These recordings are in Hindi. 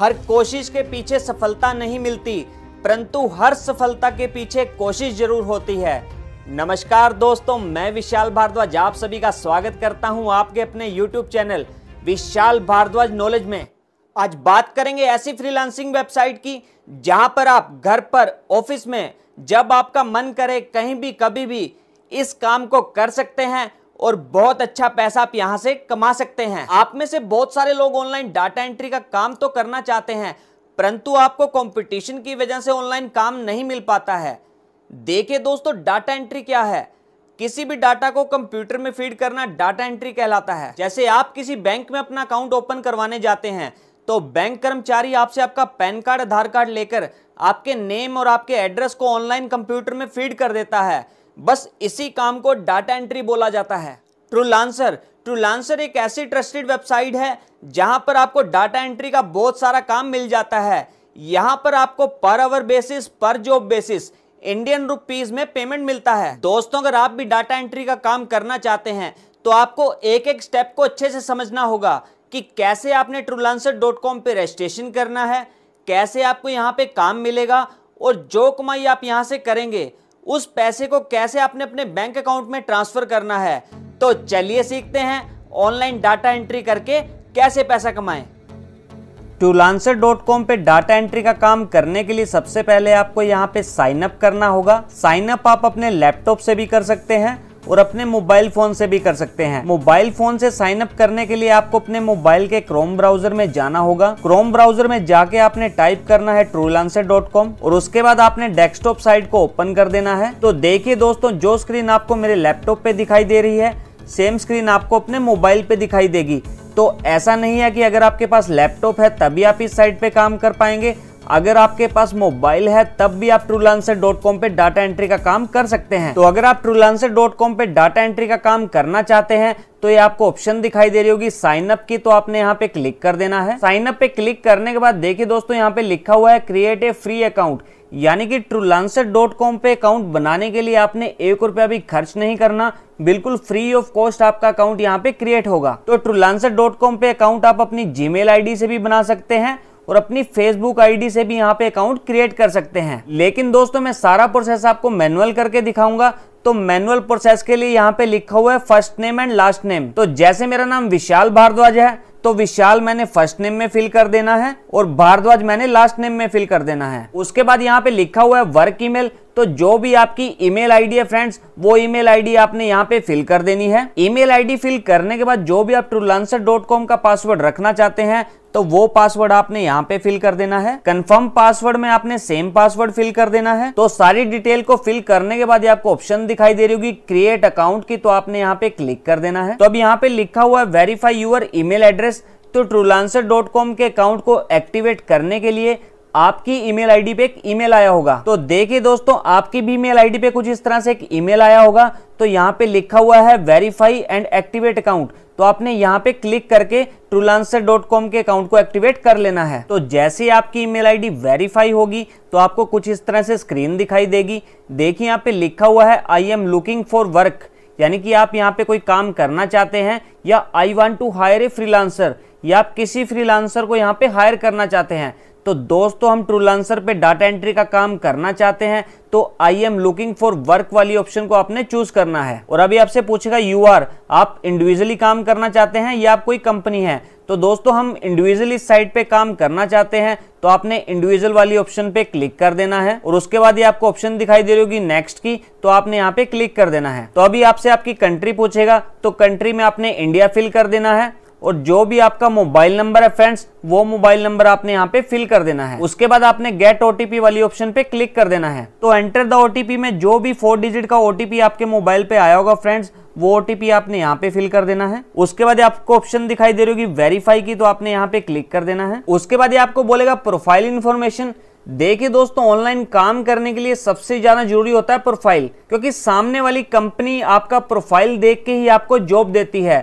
हर कोशिश के पीछे सफलता नहीं मिलती परंतु हर सफलता के पीछे कोशिश जरूर होती है नमस्कार दोस्तों मैं विशाल भारद्वाज आप सभी का स्वागत करता हूं आपके अपने YouTube channel Vishal Bhardwaj knowledge में आज बात करेंगे ऐसी फ्रीलांसिंग वेबसाइट की जहां पर आप घर पर ऑफिस में जब आपका मन करे कहीं भी कभी भी इस काम को कर सकते हैं और बहुत अच्छा पैसा आप यहाँ से कमा सकते हैं आप में से बहुत सारे लोग ऑनलाइन डाटा एंट्री का काम तो करना चाहते हैं परंतु आपको कंपटीशन की वजह से ऑनलाइन काम नहीं मिल पाता है देखिए दोस्तों डाटा एंट्री क्या है किसी भी डाटा को कंप्यूटर में फीड करना डाटा एंट्री कहलाता है जैसे आप किसी बैंक में अपना अकाउंट ओपन करवाने जाते हैं तो बैंक कर्मचारी आपसे आपका पैन कार्ड आधार कार्ड लेकर आपके नेम और आपके एड्रेस को ऑनलाइन कंप्यूटर में फीड कर देता है बस इसी काम को डाटा एंट्री बोला जाता है ट्रू लांसर ट्रू लांसर एक ऐसी ट्रस्टेड वेबसाइट है जहां पर आपको डाटा एंट्री का बहुत सारा काम मिल जाता है यहां पर आपको पर आवर बेसिस पर जॉब बेसिस इंडियन रुपीज में पेमेंट मिलता है दोस्तों अगर आप भी डाटा एंट्री का काम करना चाहते हैं तो आपको एक एक स्टेप को अच्छे से समझना होगा कि कैसे आपने ट्रूलांसर डॉट कॉम पर रजिस्ट्रेशन करना है कैसे आपको यहाँ पे काम मिलेगा और जो कमाई आप यहाँ से करेंगे उस पैसे को कैसे आपने अपने बैंक अकाउंट में ट्रांसफर करना है तो चलिए सीखते हैं ऑनलाइन डाटा एंट्री करके कैसे पैसा कमाएं टू लांसर डॉट कॉम पर डाटा एंट्री का काम करने के लिए सबसे पहले आपको यहाँ पे साइन अप करना होगा साइन अप आप अपने लैपटॉप से भी कर सकते हैं और अपने मोबाइल फोन से भी कर सकते हैं मोबाइल फोन से साइन अप करने के लिए आपको अपने मोबाइल के क्रोम ब्राउजर में जाना होगा क्रोम ब्राउजर में जाके आपने टाइप करना है ट्रूलांसर और उसके बाद आपने डेस्कटॉप साइट को ओपन कर देना है तो देखिए दोस्तों जो स्क्रीन आपको मेरे लैपटॉप पे दिखाई दे रही है सेम स्क्रीन आपको अपने मोबाइल पे दिखाई देगी तो ऐसा नहीं है कि अगर आपके पास लैपटॉप है तभी आप इस साइट पे काम कर पाएंगे अगर आपके पास मोबाइल है तब भी आप ट्रूलांसर पे डाटा एंट्री का काम कर सकते हैं तो अगर आप ट्रूलांसर पे डाटा एंट्री का काम करना चाहते हैं तो ये आपको ऑप्शन दिखाई दे रही होगी साइन अप की तो आपने यहाँ पे क्लिक कर देना है साइन अप पे क्लिक करने के बाद देखिए दोस्तों यहाँ पे लिखा हुआ है क्रिएट ए फ्री अकाउंट यानी कि ट्रूलांसर डॉट कॉम पे अकाउंट बनाने के लिए आपने एक रुपया भी खर्च नहीं करना बिल्कुल फ्री ऑफ कॉस्ट आपका अकाउंट यहाँ पे क्रिएट होगा तो ट्रूलांसर डॉट कॉम पे अकाउंट आप अपनी जीमेल आईडी से भी बना सकते हैं और अपनी फेसबुक आईडी से भी यहाँ पे अकाउंट क्रिएट कर सकते हैं लेकिन दोस्तों मैं सारा प्रोसेस आपको मैनुअल करके दिखाऊंगा तो मैनुअल प्रोसेस के लिए यहाँ पे लिखा हुआ है first name and last name तो जैसे मेरा नाम विशाल भारद्वाज है तो विशाल मैंने फर्स्ट नेम में फिल कर देना है और भारद्वाज मैंने लास्ट नेम में फिल कर देना है उसके बाद यहाँ पे लिखा हुआ है वर्क ईमेल तो जो भी आपकी ईमेल आईडी है फ्रेंड्स वो ईमेल आईडी आपने यहाँ पे फिल कर देनी है ईमेल आईडी फिल करने के बाद जो भी आप ट्रूलांसर का पासवर्ड रखना चाहते हैं तो वो पासवर्ड आपने यहाँ पे फिल कर देना है कंफर्म पासवर्ड में आपने सेम पासवर्ड फिल कर देना है तो सारी डिटेल को फिल करने के बाद आपको ऑप्शन दिखाई दे रही होगी क्रिएट अकाउंट की तो आपने यहाँ पे क्लिक कर देना है तो अब यहाँ पे लिखा हुआ है वेरीफाई यूर ईमेल एड्रेस तो ट्रूलांसर के अकाउंट को एक्टिवेट करने के लिए आपकी ईमेल आईडी पे एक ईमेल आया होगा तो देखिए दोस्तों आपकी भी ईमेल आईडी पे कुछ इस तरह से एक ईमेल आया होगा तो यहाँ पे लिखा हुआ है वेरीफाई एंड एक्टिवेट अकाउंट तो आपने यहाँ पे क्लिक करके ट्रूलांसर डॉट कॉम के अकाउंट को एक्टिवेट कर लेना है तो जैसे आपकी ईमेल आईडी वेरीफाई होगी तो आपको कुछ इस तरह से स्क्रीन दिखाई देगी देखिए यहाँ पे लिखा हुआ है I am looking for work यानी कि आप यहाँ पे कोई काम करना चाहते हैं या I want to hire a freelancer या आप किसी फ्रीलांसर को यहाँ पे हायर करना चाहते हैं तो दोस्तों हम ट्रू लांसर पे डाटा एंट्री का काम करना चाहते हैं तो I am looking for work वाली ऑप्शन को आपने चूज करना है और अभी आपसे पूछेगा यू आर आप इंडिविजुअली काम करना चाहते हैं या आप कोई कंपनी है तो दोस्तों हम इंडिविजुअली साइट पे काम करना चाहते हैं तो आपने इंडिविजुअल वाली ऑप्शन पे क्लिक कर देना है और उसके बाद ये आपको ऑप्शन दिखाई दे रही होगी नेक्स्ट की तो आपने यहाँ पे क्लिक कर देना है तो अभी आपसे आपकी कंट्री पूछेगा तो कंट्री में आपने इंडिया फिल कर देना है और जो भी आपका मोबाइल नंबर है फ्रेंड्स वो मोबाइल नंबर आपने यहाँ पे फिल कर देना है उसके बाद आपने गेट ओटीपी वाली ऑप्शन पे क्लिक कर देना है तो एंटर द ओटीपी में जो भी फोर डिजिट का ओटीपी आपके मोबाइल पे आया होगा फ्रेंड्स वो ओटीपी आपने यहाँ पे फिल कर देना है उसके बाद आपको ऑप्शन दिखाई दे रही होगी वेरीफाई की तो आपने यहाँ पे क्लिक कर देना है उसके बाद ये आपको बोलेगा प्रोफाइल इन्फॉर्मेशन देखिए दोस्तों ऑनलाइन काम करने के लिए सबसे ज्यादा जरूरी होता है प्रोफाइल क्योंकि सामने वाली कंपनी आपका प्रोफाइल देख के ही आपको जॉब देती है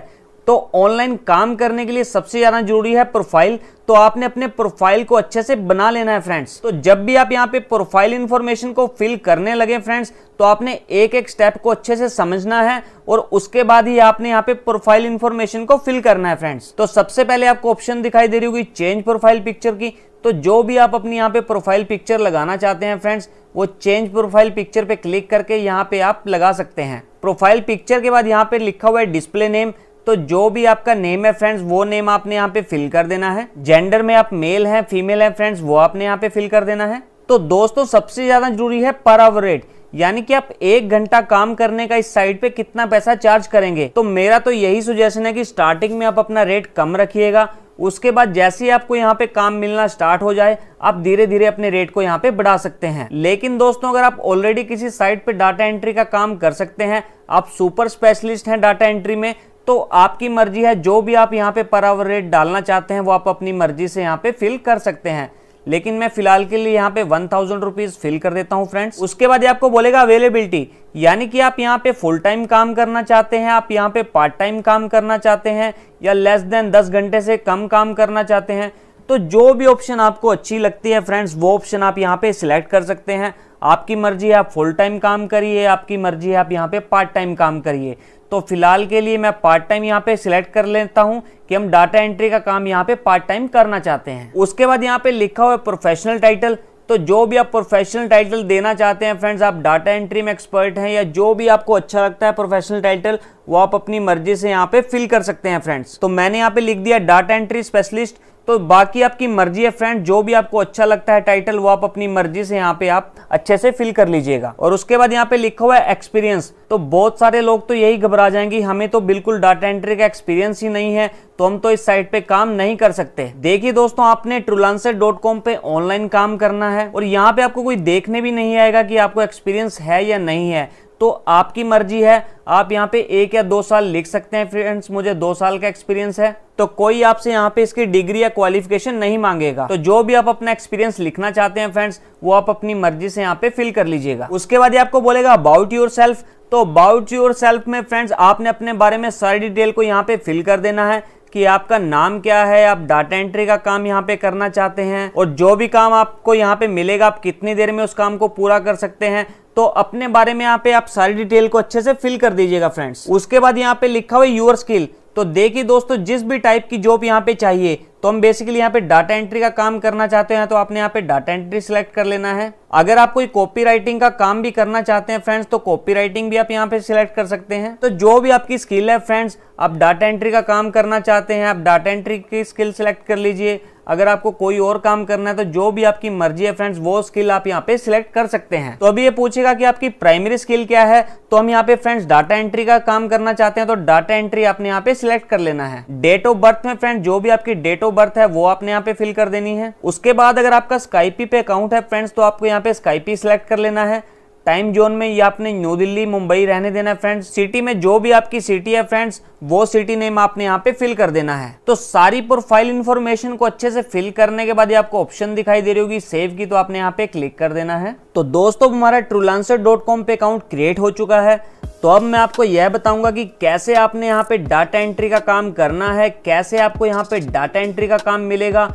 तो ऑनलाइन काम करने के लिए सबसे ज़्यादा जरूरी है प्रोफाइल तो आपने अपने प्रोफाइल को अच्छे से बना लेना है फ्रेंड्स तो जब भी आप यहाँ पे प्रोफाइल इंफॉर्मेशन को फिल करने लगे फ्रेंड्स तो आपने एक एक स्टेप को अच्छे से समझना है और उसके बाद ही आपने यहाँ पे प्रोफाइल इन्फॉर्मेशन को फिल करना है फ्रेंड्स तो सबसे पहले आपको ऑप्शन दिखाई दे रही होगी चेंज प्रोफाइल पिक्चर की तो जो भी आप अपनी यहाँ पे प्रोफाइल पिक्चर लगाना चाहते हैं फ्रेंड्स वो चेंज प्रोफाइल पिक्चर पे क्लिक करके यहाँ पे आप लगा सकते हैं प्रोफाइल पिक्चर के बाद यहाँ पे लिखा हुआ है डिस्प्ले नेम तो जो भी आपका नेम है फ्रेंड्स वो नेम आपने यहाँ पे फिल कर देना है जेंडर में आप मेल हैं फीमेल हैं फ्रेंड्स वो आपने यहाँ पे फिल कर देना है तो दोस्तों सबसे ज़्यादा जरूरी है पर आवर रेट यानी कि आप एक घंटा काम करने का इस साइट पे कितना पैसा चार्ज करेंगे तो मेरा तो यही सुजेशन है कि स्टार्टिंग में आप अपना रेट कम रखिएगा उसके बाद जैसे ही आपको यहाँ पे काम मिलना स्टार्ट हो जाए आप धीरे धीरे अपने रेट को यहाँ पे बढ़ा सकते हैं लेकिन दोस्तों अगर आप ऑलरेडी किसी साइट पे डाटा एंट्री का काम कर सकते हैं आप सुपर स्पेशलिस्ट हैं डाटा एंट्री में तो आपकी मर्जी है जो भी आप यहाँ पे पर आवर रेट डालना चाहते हैं वो आप अपनी मर्जी से यहाँ पे फिल कर सकते हैं लेकिन मैं फिलहाल के लिए यहाँ पे वन थाउजेंड रुपीज़ फिल कर देता हूँ फ्रेंड्स उसके बाद आपको बोलेगा अवेलेबिलिटी यानी कि आप यहाँ पे फुल टाइम काम करना चाहते हैं आप यहाँ पे पार्ट टाइम काम करना चाहते हैं या लेस देन दस घंटे से कम काम करना चाहते हैं तो जो भी ऑप्शन आपको अच्छी लगती है फ्रेंड्स वो ऑप्शन आप यहाँ पे सिलेक्ट कर सकते हैं आपकी मर्जी है आप फुल टाइम काम करिए आपकी मर्जी है आप यहाँ पे पार्ट टाइम काम करिए तो फिलहाल के लिए मैं पार्ट टाइम यहाँ पे सिलेक्ट कर लेता हूँ कि हम डाटा एंट्री का काम यहाँ पे पार्ट टाइम करना चाहते हैं उसके बाद यहाँ पे लिखा हुआ है प्रोफेशनल टाइटल तो जो भी आप प्रोफेशनल टाइटल देना चाहते हैं फ्रेंड्स आप डाटा एंट्री में एक्सपर्ट हैं या जो भी आपको अच्छा लगता है प्रोफेशनल टाइटल वो आप अपनी मर्जी से यहाँ पे फिल कर सकते हैं फ्रेंड्स तो मैंने यहाँ पे लिख दिया डाटा एंट्री स्पेशलिस्ट तो बाकी आपकी मर्जी है फ्रेंड जो भी आपको अच्छा लगता है टाइटल वो आप अपनी मर्जी से यहाँ पे आप अच्छे से फिल कर लीजिएगा और उसके बाद यहाँ पे लिखा हुआ है एक्सपीरियंस तो बहुत सारे लोग तो यही घबरा जाएंगे हमें तो बिल्कुल डाटा एंट्री का एक्सपीरियंस ही नहीं है तो हम तो इस साइट पे काम नहीं कर सकते देखिए दोस्तों आपने ट्रुलांसर डॉट कॉम पे ऑनलाइन काम करना है और यहाँ पे आपको कोई देखने भी नहीं आएगा कि आपको एक्सपीरियंस है या नहीं है तो आपकी मर्जी है आप यहाँ पे एक या दो साल लिख सकते हैं फ्रेंड्स मुझे दो साल का एक्सपीरियंस है तो कोई आपसे यहाँ पे इसकी डिग्री या क्वालिफिकेशन नहीं मांगेगा तो जो भी आप अपना एक्सपीरियंस लिखना चाहते हैं फ्रेंड्स वो आप अपनी मर्जी से यहाँ पे फिल कर लीजिएगा उसके बाद ये आपको बोलेगा अबाउट योर सेल्फ तो अबाउट योर सेल्फ में फ्रेंड्स आपने अपने बारे में सारी डिटेल को यहाँ पे फिल कर देना है कि आपका नाम क्या है आप डाटा एंट्री का काम यहाँ पे करना चाहते हैं और जो भी काम आपको यहाँ पे मिलेगा आप कितनी देर में उस काम को पूरा कर सकते हैं तो अपने बारे में यहाँ पे आप सारी डिटेल को अच्छे से फिल कर दीजिएगा फ्रेंड्स उसके बाद यहाँ पे लिखा हुआ यूर स्किल तो देखिए दोस्तों जिस भी टाइप की जॉब यहाँ पे चाहिए तो हम बेसिकली यहाँ पे डाटा एंट्री का काम करना चाहते हैं तो आपने यहाँ पे डाटा एंट्री सिलेक्ट कर लेना है अगर आप कोई कॉपी राइटिंग का काम भी करना चाहते हैं फ्रेंड्स तो कॉपी राइटिंग भी आप यहाँ पे सिलेक्ट कर सकते हैं तो जो भी आपकी स्किल है फ्रेंड्स आप डाटा एंट्री का काम करना चाहते हैं आप डाटा एंट्री की स्किल सिलेक्ट कर लीजिए अगर आपको कोई और काम करना है तो जो भी आपकी मर्जी है फ्रेंड्स वो स्किल आप यहाँ पे सिलेक्ट कर सकते हैं तो अभी ये पूछेगा कि आपकी प्राइमरी स्किल क्या है तो हम यहाँ पे फ्रेंड्स डाटा एंट्री का काम करना चाहते हैं तो डाटा एंट्री आपने यहाँ पे सिलेक्ट कर लेना है डेट ऑफ बर्थ में फ्रेंड जो भी आपकी डेट ऑफ बर्थ है वो आपने यहाँ पे फिल कर देनी है उसके बाद अगर आपका स्काइपी पे अकाउंट है फ्रेंड्स तो आपको यहाँ पे स्काईपी सिलेक्ट कर लेना है टाइम जोन में ये आपने न्यू दिल्ली मुंबई रहने देना है फ्रेंड्स सिटी में जो भी आपकी सिटी है फ्रेंड्स वो सिटी नेम आपने यहाँ पे फिल कर देना है तो सारी प्रोफाइल इन्फॉर्मेशन को अच्छे से फिल करने के बाद ये आपको ऑप्शन दिखाई दे रही होगी सेव की तो आपने यहाँ पे क्लिक कर देना है तो दोस्तों हमारा ट्रूलांसर पे अकाउंट क्रिएट हो चुका है तो अब मैं आपको यह बताऊंगा कि कैसे आपने यहाँ पे डाटा एंट्री का काम करना है कैसे आपको यहाँ पे डाटा एंट्री का काम मिलेगा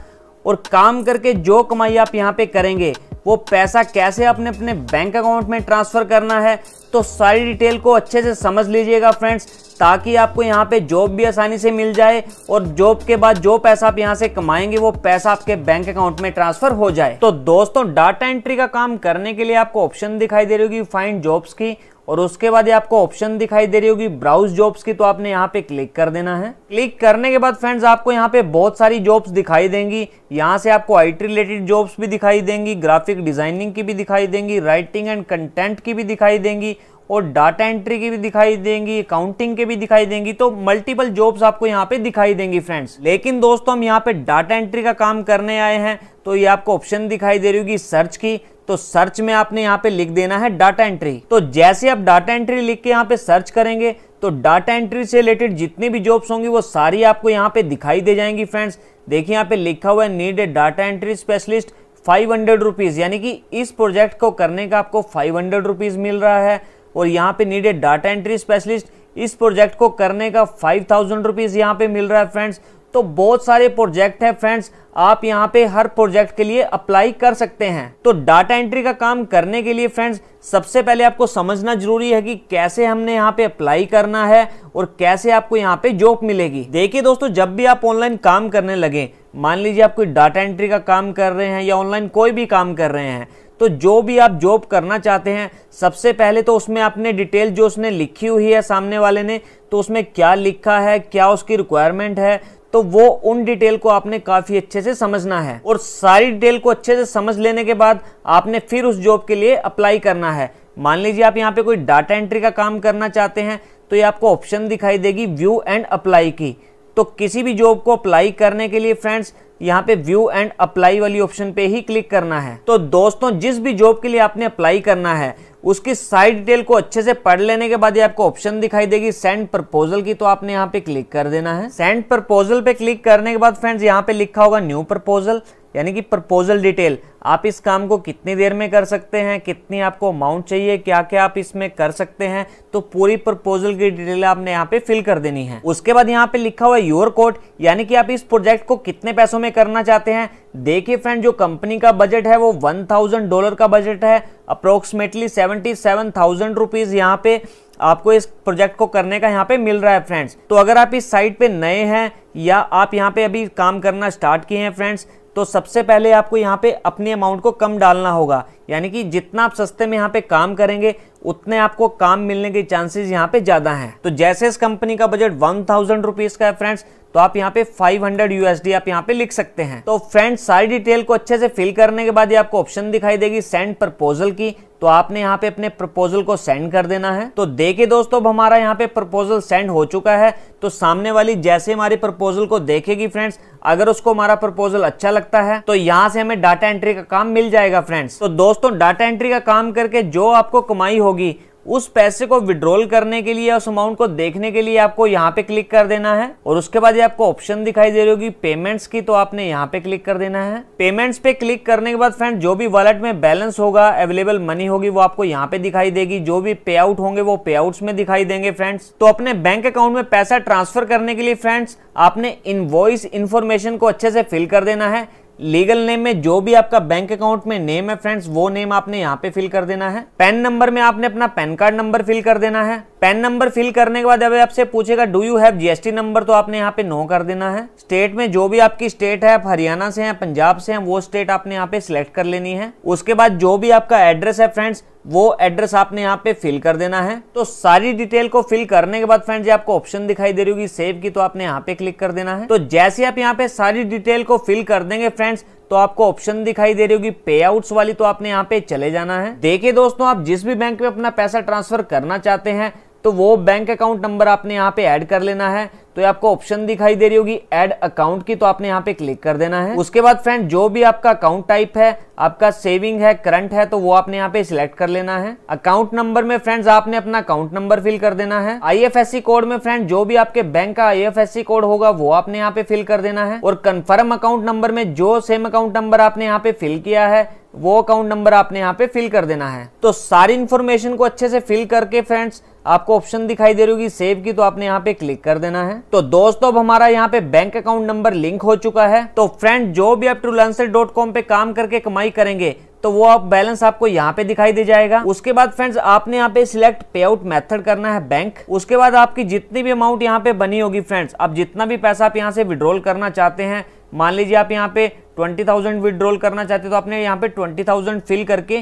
और काम करके जो कमाई आप यहाँ पे करेंगे वो पैसा कैसे अपने अपने बैंक अकाउंट में ट्रांसफ़र करना है तो सारी डिटेल को अच्छे से समझ लीजिएगा फ्रेंड्स ताकि आपको यहाँ पे जॉब भी आसानी से मिल जाए और जॉब के बाद जो पैसा आप यहाँ से कमाएंगे वो पैसा आपके बैंक अकाउंट में ट्रांसफर हो जाए तो दोस्तों डाटा एंट्री का काम करने के लिए आपको ऑप्शन दिखाई दे रही होगी फाइंड जॉब्स की और उसके बाद ये आपको ऑप्शन दिखाई दे रही होगी ब्राउज जॉब्स की तो आपने यहाँ पे क्लिक कर देना है क्लिक करने के बाद फ्रेंड्स आपको यहाँ पे बहुत सारी जॉब्स दिखाई देंगी यहाँ से आपको आई रिलेटेड जॉब्स भी दिखाई देंगी ग्राफिक डिजाइनिंग की भी दिखाई देंगी राइटिंग एंड कंटेंट की भी दिखाई देंगी और डाटा एंट्री की भी दिखाई देंगी अकाउंटिंग के भी दिखाई देंगी तो मल्टीपल जॉब्स आपको यहाँ पे दिखाई देंगी फ्रेंड्स लेकिन दोस्तों हम यहाँ पे डाटा एंट्री का काम करने आए हैं तो ये आपको ऑप्शन दिखाई दे रही होगी सर्च की तो सर्च में आपने यहाँ पे लिख देना है डाटा एंट्री तो जैसे आप डाटा एंट्री लिख के यहाँ पे सर्च करेंगे तो डाटा एंट्री से रिलेटेड जितनी भी जॉब्स होंगी वो सारी आपको यहाँ पे दिखाई दे जाएंगी फ्रेंड्स देखिए यहाँ पे लिखा हुआ है need a data entry specialist five hundred rupees यानी कि इस प्रोजेक्ट को करने का आपको फाइव हंड्रेड रुपीज़ मिल रहा है और यहाँ पे need a data entry specialist इस प्रोजेक्ट को करने का फाइव थाउजेंड रुपीज़ यहाँ पे मिल रहा है फ्रेंड्स तो बहुत सारे प्रोजेक्ट हैं फ्रेंड्स आप यहाँ पे हर प्रोजेक्ट के लिए अप्लाई कर सकते हैं तो डाटा एंट्री का काम करने के लिए फ्रेंड्स सबसे पहले आपको समझना जरूरी है कि कैसे हमने यहाँ पे अप्लाई करना है और कैसे आपको यहाँ पे जॉब मिलेगी देखिए दोस्तों जब भी आप ऑनलाइन काम करने लगे मान लीजिए आप कोई डाटा एंट्री का काम कर रहे हैं या ऑनलाइन कोई भी काम कर रहे हैं तो जो भी आप जॉब करना चाहते हैं सबसे पहले तो उसमें आपने डिटेल जो उसने लिखी हुई है सामने वाले ने तो उसमें क्या लिखा है क्या उसकी रिक्वायरमेंट है तो वो उन डिटेल को आपने काफ़ी अच्छे से समझना है और सारी डिटेल को अच्छे से समझ लेने के बाद आपने फिर उस जॉब के लिए अप्लाई करना है मान लीजिए आप यहाँ पे कोई डाटा एंट्री का काम करना चाहते हैं तो ये आपको ऑप्शन दिखाई देगी व्यू एंड अप्लाई की तो किसी भी जॉब को अप्लाई करने के लिए फ्रेंड्स यहाँ पे व्यू एंड अप्लाई वाली ऑप्शन पे ही क्लिक करना है तो दोस्तों जिस भी जॉब के लिए आपने अप्लाई करना है उसकी साइड डिटेल को अच्छे से पढ़ लेने के बाद ये आपको ऑप्शन दिखाई देगी सेंड प्रपोजल की तो आपने यहाँ पे क्लिक कर देना है सेंड प्रपोजल पे क्लिक करने के बाद फ्रेंड्स यहाँ पे लिखा होगा न्यू प्रपोजल यानी कि प्रपोजल डिटेल आप इस काम को कितनी देर में कर सकते हैं कितनी आपको अमाउंट चाहिए क्या क्या आप इसमें कर सकते हैं तो पूरी प्रपोजल की डिटेल आपने यहाँ पे फिल कर देनी है उसके बाद यहाँ पे लिखा हुआ योर कोट यानी कि आप इस प्रोजेक्ट को कितने पैसों में करना चाहते हैं देखिए फ्रेंड जो कंपनी का बजट है वो वन थाउजेंड डॉलर का बजट है approximately seventy seven thousand rupees यहाँ पे आपको इस प्रोजेक्ट को करने का यहाँ पे मिल रहा है फ्रेंड्स तो अगर आप इस साइट पे नए हैं या आप यहाँ पे अभी काम करना स्टार्ट किए हैं फ्रेंड्स तो सबसे पहले आपको यहाँ पे अपने अमाउंट को कम डालना होगा यानी कि जितना आप सस्ते में यहाँ पे काम करेंगे उतने आपको काम मिलने के चांसेस यहाँ पे ज़्यादा हैं तो जैसे इस कंपनी का बजट वन थाउजेंड रुपीज़ का है फ्रेंड्स तो आप यहाँ पे 500 यूएसडी आप यहाँ पे लिख सकते हैं तो फ्रेंड्स सारी डिटेल को अच्छे से फिल करने के बाद ये आपको ऑप्शन दिखाई देगी सेंड प्रपोजल की तो आपने यहाँ पे अपने प्रपोजल को सेंड कर देना है तो देखे दोस्तों अब हमारा यहाँ पे प्रपोजल सेंड हो चुका है तो सामने वाली जैसे हमारी प्रपोजल को देखेगी फ्रेंड्स अगर उसको हमारा प्रपोजल अच्छा लगता है तो यहाँ से हमें डाटा एंट्री का काम मिल जाएगा फ्रेंड्स तो दोस्तों डाटा एंट्री का काम करके जो आपको कमाई होगी होगी उस पैसे को विड्रॉल करने के लिए उस अमाउंट को देखने के लिए आपको यहाँ पे क्लिक कर देना है और उसके बाद ये आपको ऑप्शन दिखाई दे रही होगी पेमेंट्स की तो आपने यहाँ पे क्लिक कर देना है पेमेंट्स पे क्लिक करने के बाद फ्रेंड जो भी वॉलेट में बैलेंस होगा अवेलेबल मनी होगी वो आपको यहाँ पे दिखाई देगी जो भी पे आउट होंगे वो पे आउट में दिखाई देंगे फ्रेंड्स तो अपने बैंक अकाउंट में पैसा ट्रांसफर करने के लिए फ्रेंड्स आपने इन इन्फॉर्मेशन को अच्छे से फिल कर देना है लीगल नेम में जो भी आपका बैंक अकाउंट में नेम है फ्रेंड्स वो नेम आपने यहाँ पे फिल कर देना है पैन नंबर में आपने अपना पैन कार्ड नंबर फिल कर देना है पैन नंबर फिल करने के बाद अब आपसे पूछेगा do you have GST number तो आपने यहाँ पे नो कर देना है स्टेट में जो भी आपकी स्टेट है आप हरियाणा से हैं पंजाब से हैं वो स्टेट आपने यहाँ पे सिलेक्ट कर लेनी है उसके बाद जो भी आपका एड्रेस है फ्रेंड्स वो एड्रेस आपने यहाँ पे फिल कर देना है तो सारी डिटेल को फिल करने के बाद फ्रेंड्स आपको ऑप्शन दिखाई दे रही होगी सेव की तो आपने यहाँ पे क्लिक कर देना है तो जैसे आप यहाँ पे सारी डिटेल को फिल कर देंगे फ्रेंड्स तो आपको ऑप्शन दिखाई दे रही होगी पे आउट्स वाली तो आपने यहाँ पे चले जाना है देखिए दोस्तों आप जिस भी बैंक में अपना पैसा ट्रांसफर करना चाहते हैं तो वो बैंक अकाउंट नंबर आपने यहाँ पे ऐड कर लेना है तो ये आपको ऑप्शन दिखाई दे रही होगी ऐड अकाउंट की तो आपने यहाँ पे क्लिक कर देना है उसके बाद फ्रेंड जो भी आपका अकाउंट टाइप है आपका सेविंग है करंट है तो वो आपने यहाँ पे सिलेक्ट कर लेना है अकाउंट नंबर में फ्रेंड्स आपने अपना अकाउंट नंबर फिल कर देना है आईएफएससी कोड में फ्रेंड जो भी आपके बैंक का आईएफएससी कोड होगा वो आपने यहाँ पे फिल कर देना है और कंफर्म अकाउंट नंबर में जो सेम अकाउंट नंबर आपने यहाँ पे फिल किया है वो अकाउंट नंबर आपने यहाँ पे फिल कर देना है तो सारी इन्फॉर्मेशन को अच्छे से फिल करके फ्रेंड्स आपको ऑप्शन दिखाई दे रही होगी सेव की तो आपने यहाँ पे क्लिक कर देना है तो दोस्तों अब हमारा यहाँ पे बैंक अकाउंट नंबर लिंक हो चुका है तो फ्रेंड जो भी आप लंसर डॉट कॉम पे काम करके कमाई करेंगे तो वो आप बैलेंस आपको यहाँ पे दिखाई दे जाएगा उसके बाद फ्रेंड्स आपने यहाँ पे सिलेक्ट पे आउट मेथड करना है बैंक उसके बाद आपकी जितनी भी अमाउंट यहाँ पे बनी होगी फ्रेंड्स आप जितना भी पैसा आप यहाँ से विड्रॉल करना चाहते हैं मान लीजिए आप यहाँ पे ट्वेंटी थाउजेंड विड्रॉल करना चाहते तो आपने यहाँ पे ट्वेंटी थाउजेंड फिल करके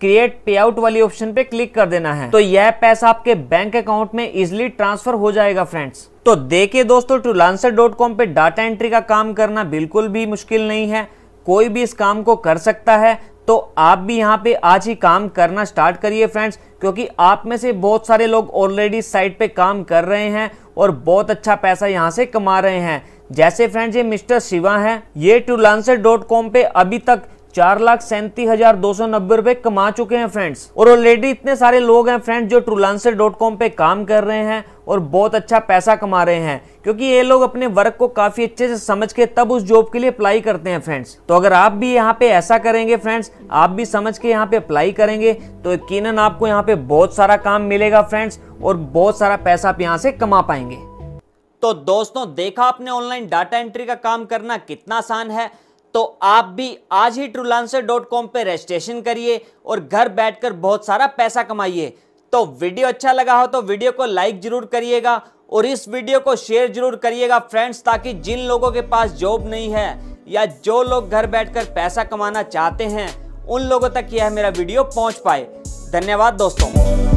क्रिएट पे आउट वाली ऑप्शन पे क्लिक कर देना है तो यह पैसा आपके बैंक अकाउंट में इजिली ट्रांसफर हो जाएगा फ्रेंड्स तो देखिए दोस्तों टू लांसर डॉट कॉम पे डाटा एंट्री का काम करना बिल्कुल भी मुश्किल नहीं है कोई भी इस काम को कर सकता है तो आप भी यहाँ पे आज ही काम करना स्टार्ट करिए फ्रेंड्स क्योंकि आप में से बहुत सारे लोग ऑलरेडी साइट पे काम कर रहे हैं और बहुत अच्छा पैसा यहाँ से कमा रहे हैं जैसे फ्रेंड्स ये मिस्टर शिवा हैं ये टू लांसर डॉट कॉम पे अभी तक चार लाख सैंतीस हजार दो सौ नब्बे रुपए कमा चुके हैं फ्रेंड्स और ऑलरेडी इतने सारे लोग हैं फ्रेंड्स जो ट्रूलांसर डॉट कॉम पे काम कर रहे हैं और बहुत अच्छा पैसा कमा रहे हैं क्योंकि ये लोग अपने वर्क को काफी अच्छे से समझ के तब उस जॉब के लिए अप्लाई करते हैं फ्रेंड्स तो अगर आप भी यहाँ पे ऐसा करेंगे फ्रेंड्स आप भी समझ के यहाँ पे अप्लाई करेंगे तो यकीन आपको यहाँ पे बहुत सारा काम मिलेगा फ्रेंड्स और बहुत सारा पैसा आप यहाँ से कमा पाएंगे तो दोस्तों देखा आपने ऑनलाइन डाटा एंट्री का काम करना कितना आसान है तो आप भी आज ही ट्रूलांसर डॉट कॉम पर रजिस्ट्रेशन करिए और घर बैठकर बहुत सारा पैसा कमाइए तो वीडियो अच्छा लगा हो तो वीडियो को लाइक जरूर करिएगा और इस वीडियो को शेयर जरूर करिएगा फ्रेंड्स ताकि जिन लोगों के पास जॉब नहीं है या जो लोग घर बैठकर पैसा कमाना चाहते हैं उन लोगों तक यह मेरा वीडियो पहुंच पाए धन्यवाद दोस्तों